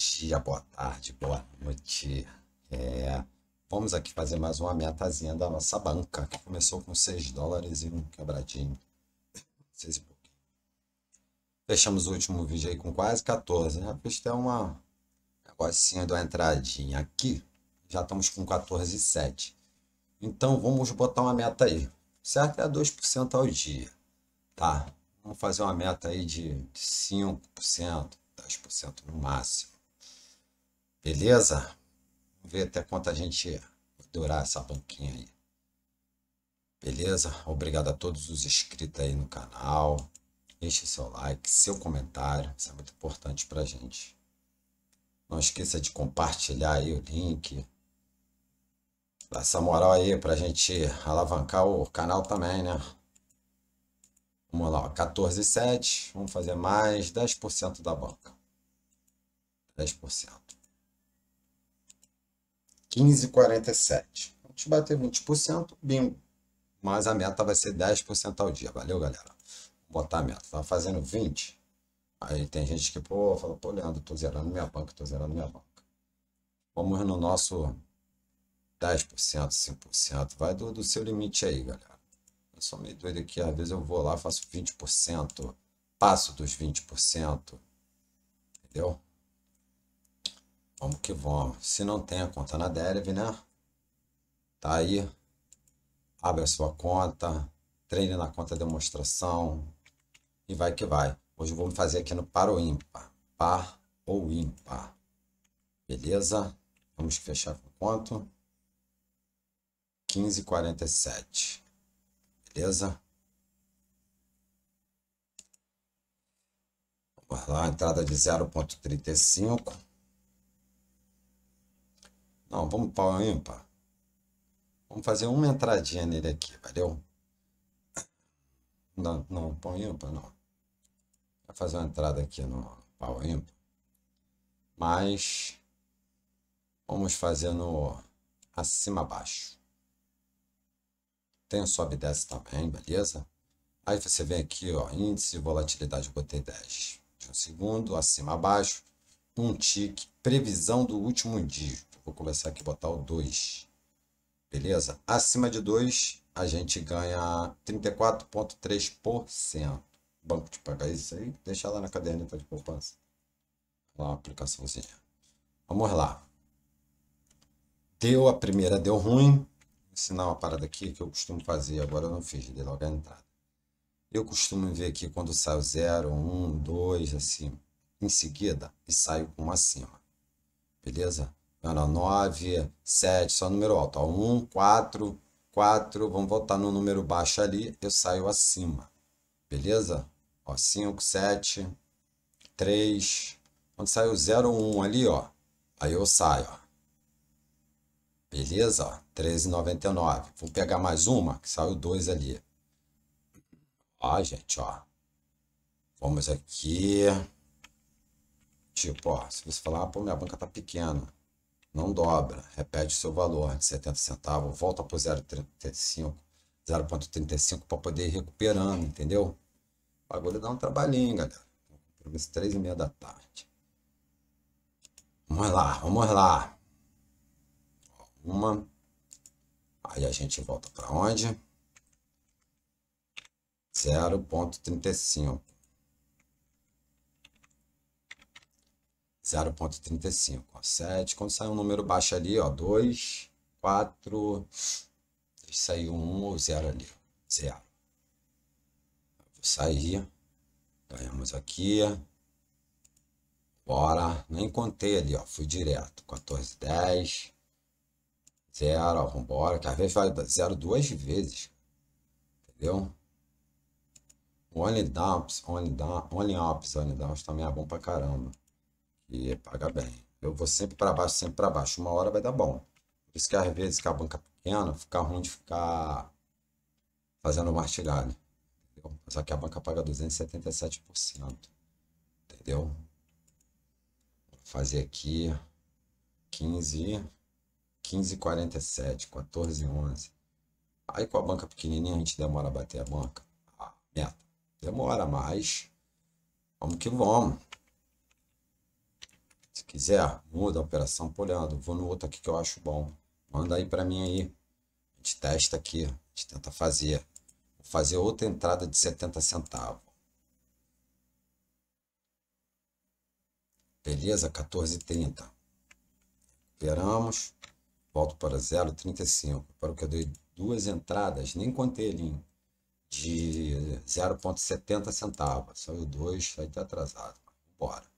dia, boa tarde, boa noite. É, vamos aqui fazer mais uma metazinha da nossa banca, que começou com 6 dólares e um quebradinho. 6 e pouquinho. Fechamos o último vídeo aí com quase 14. Já né? fiz até uma negocinho de uma entradinha aqui. Já estamos com 14,7. Então vamos botar uma meta aí. Certo é 2% ao dia. Tá? Vamos fazer uma meta aí de 5%, 10% no máximo. Beleza? Vamos ver até quanto a gente durar essa banquinha aí. Beleza? Obrigado a todos os inscritos aí no canal. Deixe seu like, seu comentário, isso é muito importante pra gente. Não esqueça de compartilhar aí o link. Dá essa moral aí pra gente alavancar o canal também, né? Vamos lá, 14,7. Vamos fazer mais 10% da banca. 10%. 15,47. A gente bater 20%, bingo. Mas a meta vai ser 10% ao dia. Valeu, galera? Vou botar a meta. Vai fazendo 20. Aí tem gente que, pô, fala, pô, Leandro, tô zerando minha banca, tô zerando minha banca. Vamos no nosso 10%, 5%. Vai do, do seu limite aí, galera. Eu sou meio doido aqui. Às vezes eu vou lá, faço 20%, passo dos 20%. Entendeu? Vamos que vamos. Se não tem a conta na Dev, né? Tá aí. Abre a sua conta. Treine na conta demonstração. E vai que vai. Hoje vamos fazer aqui no par ou ímpar. Par ou ímpar. Beleza? Vamos fechar com quanto? 15,47. Beleza? Vamos lá, entrada de 0,35 não, vamos pau ímpar. Vamos fazer uma entradinha nele aqui, valeu? Não, não pau ímpar não. Vai fazer uma entrada aqui no pau ímpar. Mas vamos fazer no acima baixo. Tem sobe e desce também, beleza? Aí você vem aqui, ó, índice de volatilidade, eu botei 10 de um segundo, acima abaixo, um tique, previsão do último dia. Vou começar aqui, botar o 2. Beleza? Acima de 2, a gente ganha 34,3%. Banco de pagar isso aí, deixa lá na caderneta de poupança. Lá uma aplicaçãozinha. Vamos lá. Deu a primeira, deu ruim. Vou ensinar uma parada aqui que eu costumo fazer, agora eu não fiz, dei logo a entrada. Eu costumo ver aqui quando sai o 0, 1, 2, assim, em seguida, e saio com um acima. Beleza? Não, não, 9, 7, só número alto. Ó, 1, 4, 4, vamos voltar no número baixo ali, eu saio acima. Beleza? Ó, 5, 7, 3. Quando saiu 0, 1 ali, ó, aí eu saio. Ó. Beleza? 13,99. Vou pegar mais uma, que saiu 2 ali. Ó, gente, ó. Vamos aqui. Tipo, ó, se você falar, ah, pô, minha banca tá pequena não dobra, repete o seu valor de 70 centavos, volta para o 0,35, 0,35 para poder ir recuperando, entendeu? O bagulho dá um trabalhinho, galera. Compromisso três e meia da tarde. Vamos lá, vamos lá. Uma. Aí a gente volta para onde? 0,35. 0.35, 7. Quando sai um número baixo ali, ó, 2, 4, sair um ou zero ali, Zero. Vou sair, ganhamos aqui, bora, nem contei ali, ó, fui direto, 14, 10, Zero. vambora, que às vezes vai 0 duas vezes, entendeu? Only dumps, only dumps, only ups, only dumps também é bom pra caramba. E paga bem. Eu vou sempre para baixo, sempre para baixo. Uma hora vai dar bom. Por isso que às vezes que a banca é pequena fica ruim de ficar fazendo martilhada. Só que a banca paga 277%. Entendeu? Vou fazer aqui 15, 15,47, 14,11. Aí com a banca pequenininha a gente demora a bater a banca. Ah, meta. Demora, mas vamos que vamos. Se quiser, muda a operação por Vou no outro aqui que eu acho bom. Manda aí para mim aí. A gente testa aqui. A gente tenta fazer. Vou fazer outra entrada de 70 centavos. Beleza? 14,30. Esperamos. Volto para 0,35. Para o que eu dei duas entradas, nem contei ele, de 0,70 centavos. Saiu dois, aí tá atrasado. Bora.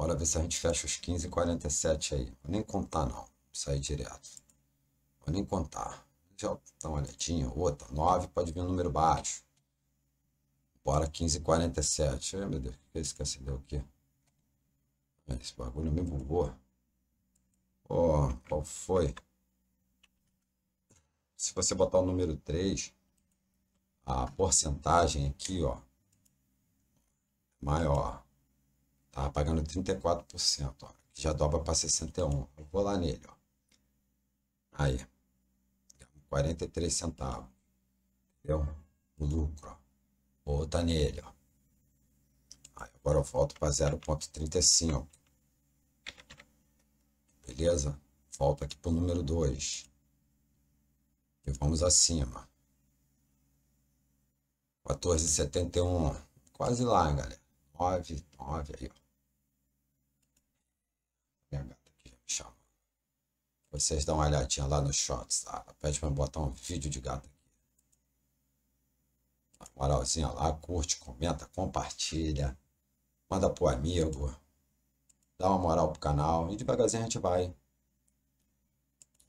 Bora ver se a gente fecha os 15,47 aí. Vou nem contar, não. Sair direto. Vou nem contar. eu dar uma olhadinha. Outra. 9 pode vir um número baixo. Bora 15,47. Ai, meu Deus. O que é isso que acendeu aqui? Esse bagulho me bugou. Ó, oh, qual foi? Se você botar o número 3, a porcentagem aqui, ó, é maior. Tava pagando 34%, ó. Já dobra para 61. Eu vou lá nele, ó. Aí. 43 centavos. Entendeu? O lucro, ó. Vou botar nele, ó. Aí, agora eu volto para 0.35. Beleza? Volto aqui pro número 2. E vamos acima. 14,71. Quase lá, galera nove nove aí, ó. Minha gata aqui já me chama. Vocês dão uma olhadinha lá no shorts, tá? pede pra botar um vídeo de gata aqui. Uma moralzinha lá, curte, comenta, compartilha. Manda pro amigo. Dá uma moral pro canal. E devagarzinho a gente vai.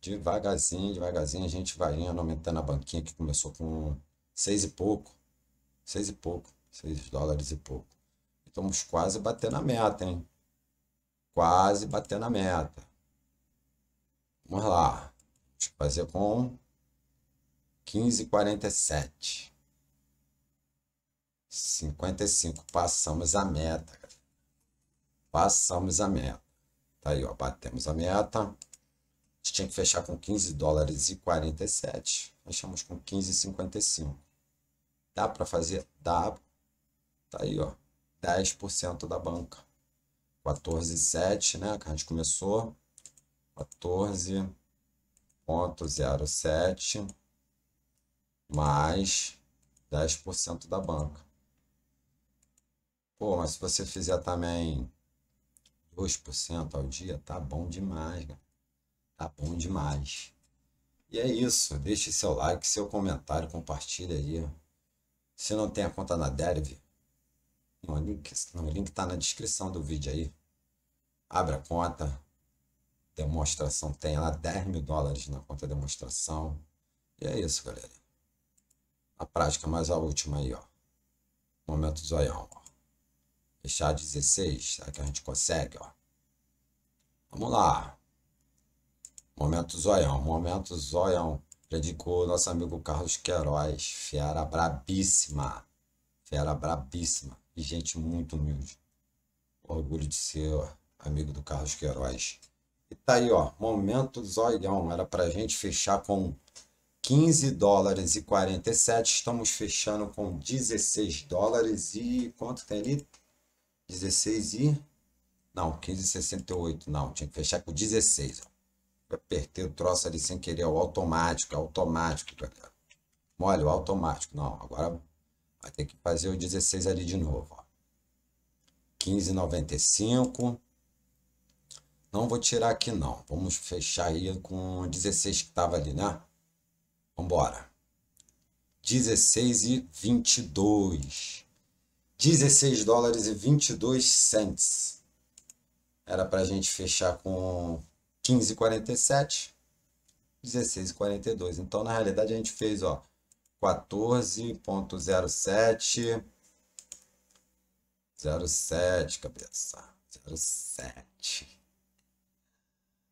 Devagarzinho, devagarzinho a gente vai indo, aumentando a banquinha que começou com seis e pouco. Seis e pouco. Seis dólares e pouco. Estamos quase batendo a meta, hein? Quase batendo a meta. Vamos lá. Deixa eu fazer com 15,47. 55. Passamos a meta. Passamos a meta. Tá aí, ó. Batemos a meta. A gente tinha que fechar com 15 dólares e 47. Fechamos com 15,55. Dá para fazer? Dá. Tá aí, ó. 10% da banca. 14,7, né? Que a gente começou. 14,07 mais 10% da banca. Pô, mas se você fizer também 2% ao dia, tá bom demais, cara. Tá bom demais. E é isso. Deixe seu like, seu comentário, compartilha aí. Se não tem a conta na Derve, o link, no link tá na descrição do vídeo aí. Abre a conta, demonstração tem lá 10 mil dólares na conta demonstração. E é isso, galera. A prática mais a última aí, ó. Momento zoião, ó. Fechar 16, será que a gente consegue, ó? Vamos lá. Momento zoião, momento zoião. Predicou nosso amigo Carlos Queiroz. Fera brabíssima. Fera brabíssima e gente muito humilde. O orgulho de ser ó, amigo do Carlos Queiroz. E tá aí, ó, momento zoião. Era pra gente fechar com 15 dólares e 47. Estamos fechando com 16 dólares e quanto tem ali? 16 e... Não, 15,68. Não, tinha que fechar com 16. Ó. apertei o troço ali sem querer. É o automático, é automático, galera. Olha, é o automático. Não, agora Vai ter que fazer o 16 ali de novo. 15,95. Não vou tirar aqui não. Vamos fechar aí com 16 que estava ali, né? Vambora. 16 e 22. 16 dólares e 22 cents. Era para a gente fechar com 15,47. 16,42. Então, na realidade, a gente fez, ó, 14.07. 07, cabeça. 07.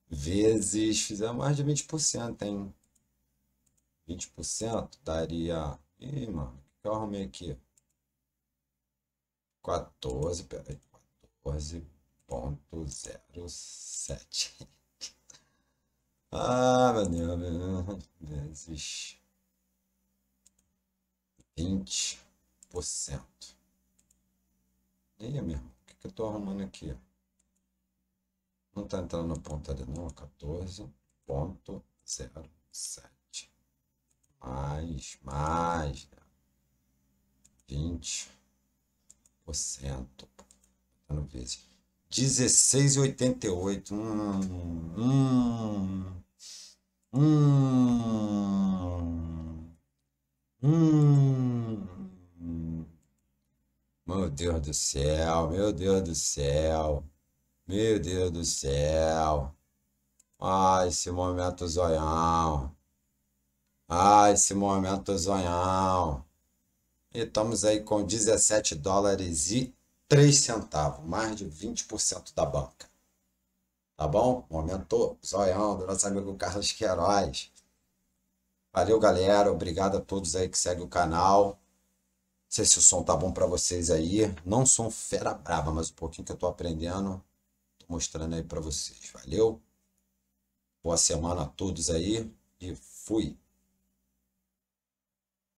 Vezes, fizemos mais de 20%, hein? 20% daria... Ih, mano, o que eu arrumei aqui? 14, peraí, 14.07. ah, meu Deus, meu Deus, vezes... 20%. por cento irmão, o que, que eu estou arrumando aqui? Não está entrando na pontaria não, 14.07. É mais, mais, né? 20%. cento tá no vezes. 16,88. Hum, hum, hum. Hum. Meu Deus do céu, meu Deus do céu, meu Deus do céu. Ah, esse momento zoião. Ah, esse momento zoião. E estamos aí com 17 dólares e 3 centavos, mais de 20% da banca. Tá bom? Momento zoião do nosso amigo Carlos Queiroz. Valeu, galera. Obrigado a todos aí que seguem o canal. Não sei se o som tá bom para vocês aí. Não sou um fera brava, mas um pouquinho que eu tô aprendendo, tô mostrando aí para vocês. Valeu. Boa semana a todos aí e fui.